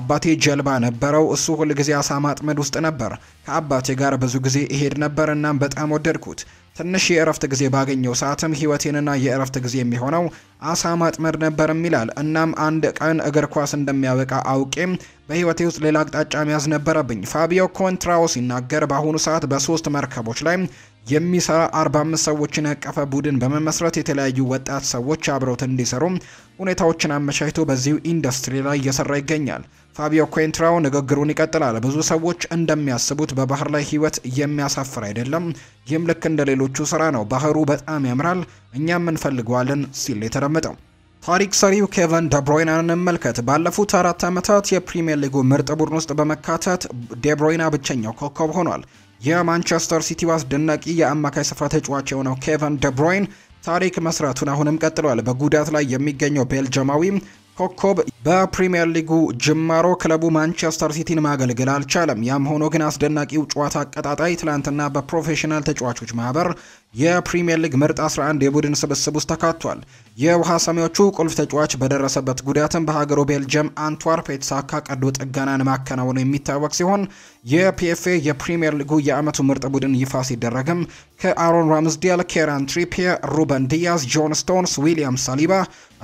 አባቴ ጀልባ ነበረው። እሱ ጊዜ አሳ ማጥመድ ውስጥ ነበር። ከአባቴ ጋር ብዙ ጊዜ እሄድ ነበር። እናም በጣም ወደድኩት። ትንሽ የእረፍት ጊዜ ባገኘው ሰዓትም ህይወቴንና የእረፍት ጊዜ የሚሆነው አሳ ማጥመድ ነበርም ይላል። እናም አንድ ቀን እግር ኳስ እንደሚያበቃ አውቄም በህይወቴ ውስጥ ሌላ አቅጣጫ መያዝ ነበረብኝ። ፋቢዮ ኮንትራው ሲናገር በአሁኑ ሰዓት በሶስት መርከቦች ላይ የሚሰራ 45 ሰዎችን ያቀፈ ቡድን በመመስረት የተለያዩ ወጣት ሰዎች አብረውት እንዲሰሩ ሁኔታዎችን አመቻችቶ በዚሁ ኢንዱስትሪ ላይ እየሰራ ይገኛል። ፋቢዮ ኮንትራው ንግግሩን ይቀጥላል። ብዙ ሰዎች እንደሚያስቡት በባህር ላይ ህይወት የሚያሳፍር አይደለም። ይህም ልክ እንደ ሌሎቹ ስራ ነው። ባህሩ በጣም ያምራል፣ እኛም እንፈልገዋለን ሲል የተደመጠው ታሪክ ሰሪው ኬቨን ደብሮይናን እንመልከት። ባለፉት አራት ዓመታት የፕሪምየር ሊጉ ምርጥ ቡድን ውስጥ በመካተት ደብሮይና ብቸኛው ኮከብ ሆኗል። የማንቸስተር ሲቲው አስደናቂ የአማካይ ስፍራ ተጫዋች የሆነው ኬቨን ደብሮይን ታሪክ መስራቱን አሁንም ቀጥሏል። በጉዳት ላይ የሚገኘው ቤልጅማዊ ኮከብ በፕሪምየር ሊጉ ጅማሮ ክለቡ ማንቸስተር ሲቲን ማገልገል አልቻለም። ያም ሆኖ ግን አስደናቂው ጨዋታ አቀጣጣይ ትላንትና በፕሮፌሽናል ተጫዋቾች ማህበር የፕሪምየር ሊግ ምርጥ 11 የቡድን ስብስብ ውስጥ ተካቷል። የውሃ ሰማዮቹ ቁልፍ ተጫዋች በደረሰበት ጉዳትም በሀገሩ ቤልጅየም አንትዋርፕ የተሳካ ቀዶ ጥገናን ማከናወኑ የሚታወቅ ሲሆን የፒኤፍኤ የፕሪምየር ሊጉ የዓመቱ ምርጥ ቡድን ይፋ ሲደረግም ከአሮን ራምስዴል፣ ኬራን ትሪፒየር፣ ሩበን ዲያዝ፣ ጆን ስቶንስ፣ ዊሊያም ሳሊባ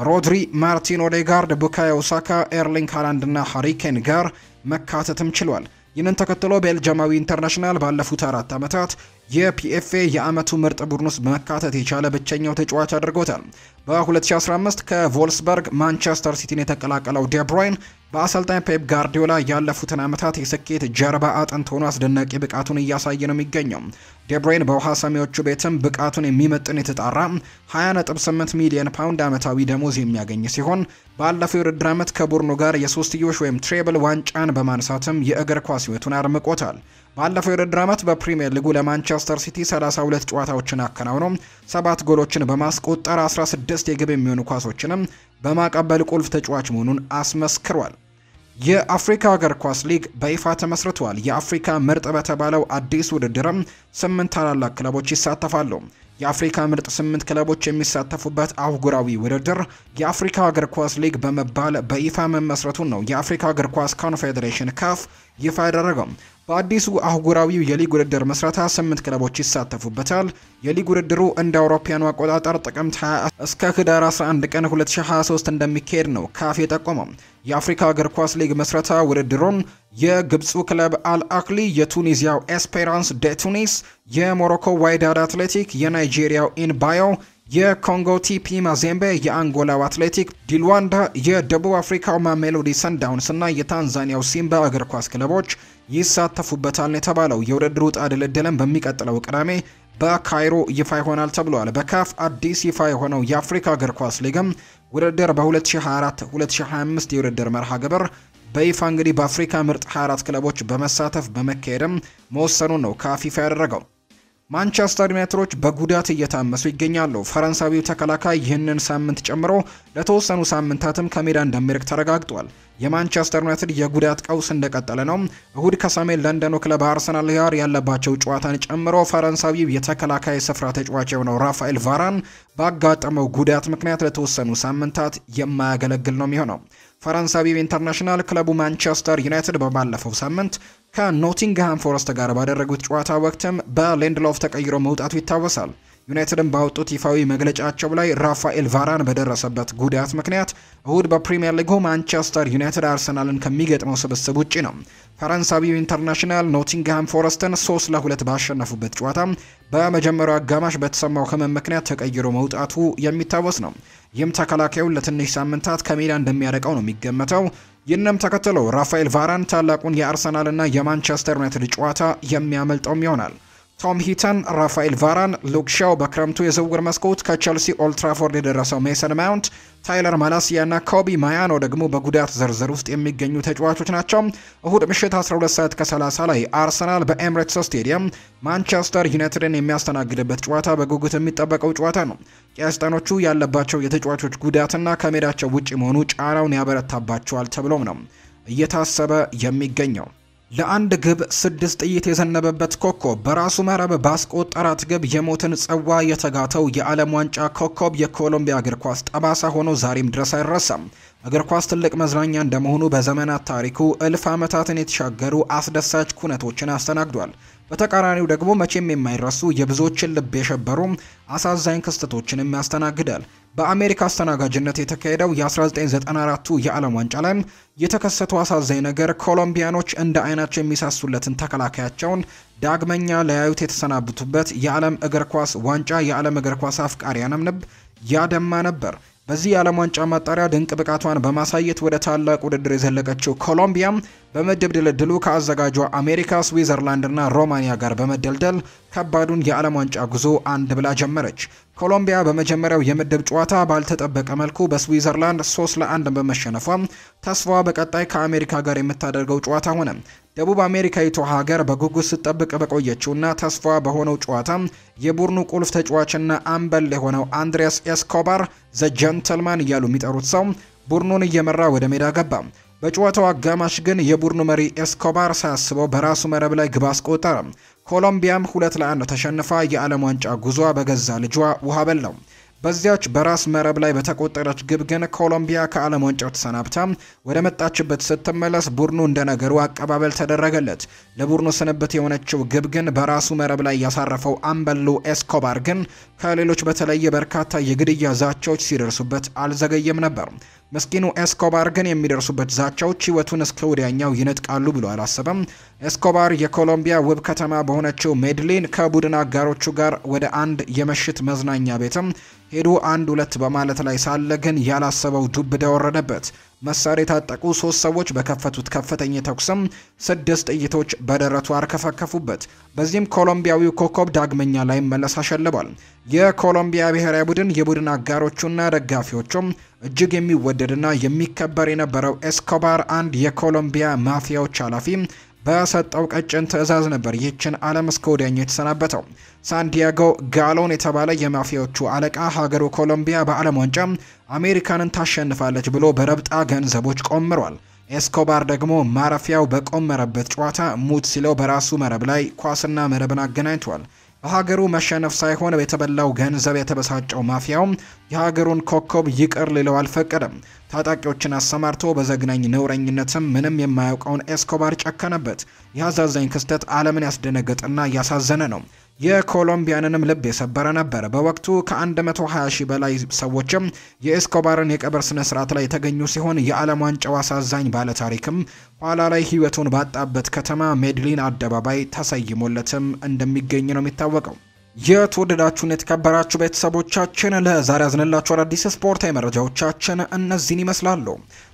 ሮድሪ፣ ማርቲን ኦዴጋርድ፣ ቡካዮ ሳካ፣ ኤርሊንግ ሃላንድ እና ሃሪኬን ጋር መካተትም ችሏል። ይህንን ተከትሎ ቤልጅማዊ ኢንተርናሽናል ባለፉት አራት ዓመታት የፒኤፍኤ የዓመቱ ምርጥ ቡድን ውስጥ መካተት የቻለ ብቸኛው ተጫዋች አድርጎታል። በ2015 ከቮልስበርግ ማንቸስተር ሲቲን የተቀላቀለው ዴብሮይን በአሰልጣኝ ፔፕ ጋርዲዮላ ያለፉትን ዓመታት የስኬት ጀርባ አጥንት ሆኖ አስደናቂ ብቃቱን እያሳየ ነው የሚገኘው። ዴብሬን በውሃ ሰሚዎቹ ቤትም ብቃቱን የሚመጥን የተጣራ 20.8 ሚሊዮን ፓውንድ ዓመታዊ ደሞዝ የሚያገኝ ሲሆን ባለፈው የውድድር ዓመት ከቡርኑ ጋር የሶስትዮሽ ወይም ትሬብል ዋንጫን በማንሳትም የእግር ኳስ ሕይወቱን አድምቆታል። ባለፈው የውድድር ዓመት በፕሪምየር ሊጉ ለማንቸስተር ሲቲ 32 ጨዋታዎችን አከናውኖ ሰባት ጎሎችን በማስቆጠር 16 የግብ የሚሆኑ ኳሶችንም በማቀበል ቁልፍ ተጫዋች መሆኑን አስመስክሯል። የአፍሪካ እግር ኳስ ሊግ በይፋ ተመስርቷል። የአፍሪካ ምርጥ በተባለው አዲስ ውድድርም ስምንት ታላላቅ ክለቦች ይሳተፋሉ። የአፍሪካ ምርጥ ስምንት ክለቦች የሚሳተፉበት አህጉራዊ ውድድር የአፍሪካ እግር ኳስ ሊግ በመባል በይፋ መመስረቱን ነው የአፍሪካ እግር ኳስ ኮንፌዴሬሽን ካፍ ይፋ ያደረገው። በአዲሱ አህጉራዊው የሊግ ውድድር መስረታ ስምንት ክለቦች ይሳተፉበታል። የሊግ ውድድሩ እንደ አውሮፓያኑ አቆጣጠር ጥቅምት 20 እስከ ህዳር 11 ቀን 2023 እንደሚካሄድ ነው ካፍ የጠቆመው። የአፍሪካ እግር ኳስ ሊግ መስረታ ውድድሩን የግብፁ ክለብ አልአክሊ፣ የቱኒዚያው ኤስፔራንስ ደ ቱኒስ፣ የሞሮኮ ዋይዳድ አትሌቲክ፣ የናይጄሪያው ኢንባዮ የኮንጎ ቲፒ ማዜምቤ፣ የአንጎላው አትሌቲክ ዲልዋንዳ፣ የደቡብ አፍሪካው ማሜሎዲ ሰንዳውንስ እና የታንዛኒያው ሲምባ እግር ኳስ ክለቦች ይሳተፉበታል ነው የተባለው። የውድድሩ ዕጣ ድልድልም በሚቀጥለው ቅዳሜ በካይሮ ይፋ ይሆናል ተብሏል። በካፍ አዲስ ይፋ የሆነው የአፍሪካ እግር ኳስ ሊግም ውድድር በ2024 2025 የውድድር መርሃ ግብር በይፋ እንግዲህ በአፍሪካ ምርጥ 24 ክለቦች በመሳተፍ በመካሄድም መወሰኑን ነው ካፍ ይፋ ያደረገው። ማንቸስተር ዩናይትዶች በጉዳት እየታመሱ ይገኛሉ። ፈረንሳዊው ተከላካይ ይህንን ሳምንት ጨምሮ ለተወሰኑ ሳምንታትም ከሜዳ እንደሚርቅ ተረጋግጧል። የማንቸስተር ዩናይትድ የጉዳት ቀውስ እንደቀጠለ ነው። እሁድ ከሰሜን ለንደኑ ክለብ አርሰናል ጋር ያለባቸው ጨዋታን ጨምሮ ፈረንሳዊው የተከላካይ ስፍራ ተጫዋች የሆነው ራፋኤል ቫራን ባጋጠመው ጉዳት ምክንያት ለተወሰኑ ሳምንታት የማያገለግል ነው የሚሆነው። ፈረንሳዊው ኢንተርናሽናል ክለቡ ማንቸስተር ዩናይትድ በባለፈው ሳምንት ከኖቲንግሃም ፎረስት ጋር ባደረጉት ጨዋታ ወቅትም በሌንድሎፍ ተቀይሮ መውጣቱ ይታወሳል። ዩናይትድን ባወጡት ይፋዊ መግለጫቸው ላይ ራፋኤል ቫራን በደረሰበት ጉዳት ምክንያት እሁድ በፕሪምየር ሊጉ ማንቸስተር ዩናይትድ አርሰናልን ከሚገጥመው ስብስብ ውጪ ነው። ፈረንሳዊው ኢንተርናሽናል ኖቲንግሃም ፎረስትን ሶስት ለሁለት ባሸነፉበት ጨዋታ በመጀመሪያው አጋማሽ በተሰማው ህመም ምክንያት ተቀይሮ መውጣቱ የሚታወስ ነው። ይህም ተከላካዩን ለትንሽ ሳምንታት ከሜዳ እንደሚያረቀው ነው የሚገመተው። ይህንም ተከትሎ ራፋኤል ቫራን ታላቁን የአርሰናልና የማንቸስተር ዩናይትድ ጨዋታ የሚያመልጠውም ይሆናል። ቶም ሂተን፣ ራፋኤል ቫራን፣ ሉክ ሻው በክረምቱ የዝውውር መስኮት ከቸልሲ ኦልትራፎርድ የደረሰው ሜሰን ማውንት፣ ታይለር ማላሲያ እና ኮቢ ማያኖ ደግሞ በጉዳት ዝርዝር ውስጥ የሚገኙ ተጫዋቾች ናቸው። እሁድ ምሽት 12 ሰዓት ከ30 ላይ አርሰናል በኤምሬትስ ስቴዲየም ማንቸስተር ዩናይትድን የሚያስተናግድበት ጨዋታ በጉጉት የሚጠበቀው ጨዋታ ነው። ቄስጠኖቹ ያለባቸው የተጫዋቾች ጉዳትና ከሜዳቸው ውጭ መሆኑ ጫናውን ያበረታባቸዋል ተብሎም ነው እየታሰበ የሚገኘው። ለአንድ ግብ ስድስት ጥይት የዘነበበት ኮከብ በራሱ መረብ ባስቆጠራት ግብ የሞትን ጽዋ የተጋተው የዓለም ዋንጫ ኮከብ የኮሎምቢያ እግር ኳስ ጠባሳ ሆኖ ዛሬም ድረስ አይረሳም። እግር ኳስ ትልቅ መዝናኛ እንደመሆኑ በዘመናት ታሪኩ እልፍ ዓመታትን የተሻገሩ አስደሳች ኩነቶችን አስተናግዷል። በተቃራኒው ደግሞ መቼም የማይረሱ የብዙዎችን ልብ የሸበሩ አሳዛኝ ክስተቶችንም ያስተናግዳል። በአሜሪካ አስተናጋጅነት የተካሄደው የ1994ቱ የዓለም ዋንጫ ላይም የተከሰተው አሳዛኝ ነገር ኮሎምቢያኖች እንደ አይናቸው የሚሳሱለትን ተከላካያቸውን ዳግመኛ ለያዩት የተሰናብቱበት የዓለም እግር ኳስ ዋንጫ የዓለም እግር ኳስ አፍቃሪያንም ልብ ያደማ ነበር። በዚህ የዓለም ዋንጫ ማጣሪያ ድንቅ ብቃቷን በማሳየት ወደ ታላቅ ውድድር የዘለቀችው ኮሎምቢያም በምድብ ድልድሉ ከአዘጋጇ አሜሪካ፣ ስዊዘርላንድና ሮማኒያ ጋር በመደልደል ከባዱን የዓለም ዋንጫ ጉዞ አንድ ብላ ጀመረች። ኮሎምቢያ በመጀመሪያው የምድብ ጨዋታ ባልተጠበቀ መልኩ በስዊዘርላንድ 3 ለ1 በመሸነፏም ተስፋዋ በቀጣይ ከአሜሪካ ጋር የምታደርገው ጨዋታ ሆነ። ደቡብ አሜሪካዊቷ ሀገር በጉጉት ስትጠብቅ በቆየችውና ተስፋዋ በሆነው ጨዋታ የቡድኑ ቁልፍ ተጫዋችና አምበል የሆነው አንድሪያስ ኤስኮባር ዘ ጀንተልማን እያሉ የሚጠሩት ሰው ቡድኑን እየመራ ወደ ሜዳ ገባ። በጨዋታው አጋማሽ ግን የቡድኑ መሪ ኤስኮባር ሳያስበው በራሱ መረብ ላይ ግብ አስቆጠረ። ኮሎምቢያም ሁለት ለአንድ ተሸንፋ የዓለም ዋንጫ ጉዟ በገዛ ልጇ ውሃ በላው። በዚያች በራስ መረብ ላይ በተቆጠረች ግብ ግን ኮሎምቢያ ከዓለም ዋንጫው ተሰናብታ ወደ መጣችበት ስትመለስ ቡድኑ እንደ ነገሩ አቀባበል ተደረገለት። ለቡድኑ ስንብት የሆነችው ግብ ግን በራሱ መረብ ላይ ያሳረፈው አምበሉ ኤስኮባር ግን ከሌሎች በተለየ በርካታ የግድያ ዛቻዎች ሲደርሱበት አልዘገየም ነበር። ምስኪኑ ኤስኮባር ግን የሚደርሱበት ዛቻዎች ህይወቱን እስከ ወዲያኛው ይነጥቃሉ ብሎ አላሰበም። ኤስኮባር የኮሎምቢያ ውብ ከተማ በሆነችው ሜድሊን ከቡድን አጋሮቹ ጋር ወደ አንድ የምሽት መዝናኛ ቤትም ሄዱ። አንድ ሁለት በማለት ላይ ሳለ ግን ያላሰበው ዱብ እዳ ወረደበት። መሳሪያ የታጠቁ ሶስት ሰዎች በከፈቱት ከፍተኛ ተኩስም ስድስት ጥይቶች በደረቱ አርከፈከፉበት። በዚህም ኮሎምቢያዊው ኮከብ ዳግመኛ ላይ መለስ አሸልቧል። የኮሎምቢያ ብሔራዊ ቡድን የቡድን አጋሮቹና ደጋፊዎቹም እጅግ የሚወደድና የሚከበር የነበረው ኤስኮባር አንድ የኮሎምቢያ ማፊያዎች ኃላፊ በሰጠው ቀጭን ትዕዛዝ ነበር ይህችን ዓለም እስከ ወዲያኛው የተሰናበተው። ሳንዲያጎ ጋሎን የተባለ የማፊያዎቹ አለቃ ሀገሩ ኮሎምቢያ በዓለም ዋንጫ አሜሪካንን ታሸንፋለች ብሎ በረብጣ ገንዘቦች ቆምሯል። ኤስኮባር ደግሞ ማረፊያው በቆመረበት ጨዋታ ሙት ሲለው በራሱ መረብ ላይ ኳስና መረብን አገናኝቷል። በሀገሩ መሸነፍ ሳይሆን የተበላው ገንዘብ የተበሳጨው ማፊያውም የሀገሩን ኮከብ ይቅር ሊለው አልፈቀደም። ታጣቂዎችን አሰማርቶ በዘግናኝ ነውረኝነትም ምንም የማያውቀውን ኤስኮባር ጨከነበት። የአሳዛኝ ክስተት ዓለምን ያስደነገጠና እያሳዘነ ነው። የኮሎምቢያንንም ልብ የሰበረ ነበር። በወቅቱ ከ120 ሺህ በላይ ሰዎችም የኤስኮባርን የቀብር ስነ ስርዓት ላይ የተገኙ ሲሆን የዓለም ዋንጫው አሳዛኝ ባለታሪክም ኋላ ላይ ህይወቱን ባጣበት ከተማ ሜድሊን አደባባይ ተሰይሞለትም እንደሚገኝ ነው የሚታወቀው። የተወደዳችሁን የተከበራችሁ ቤተሰቦቻችን ለዛሬ ያዝንላችሁ አዳዲስ ስፖርታዊ መረጃዎቻችን እነዚህን ይመስላሉ።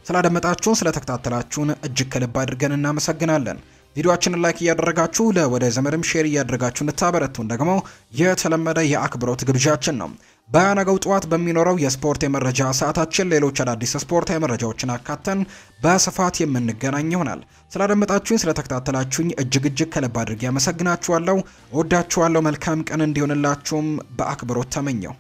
ስላደመጣችሁን፣ ስለተከታተላችሁን እጅግ ከልብ አድርገን እናመሰግናለን። ቪዲዮአችንን ላይክ እያደረጋችሁ ለወደ ዘመድም ሼር እያደረጋችሁ እንታበረቱን ደግሞ የተለመደ የአክብሮት ግብዣችን ነው። በነገው ጠዋት በሚኖረው የስፖርት የመረጃ ሰዓታችን ሌሎች አዳዲስ ስፖርታዊ መረጃዎችን አካተን በስፋት የምንገናኝ ይሆናል። ስላደመጣችሁኝ፣ ስለተከታተላችሁኝ እጅግ እጅግ ከልብ አድርጌ አመሰግናችኋለሁ። ወዳችኋለሁ። መልካም ቀን እንዲሆንላችሁም በአክብሮት ተመኘው።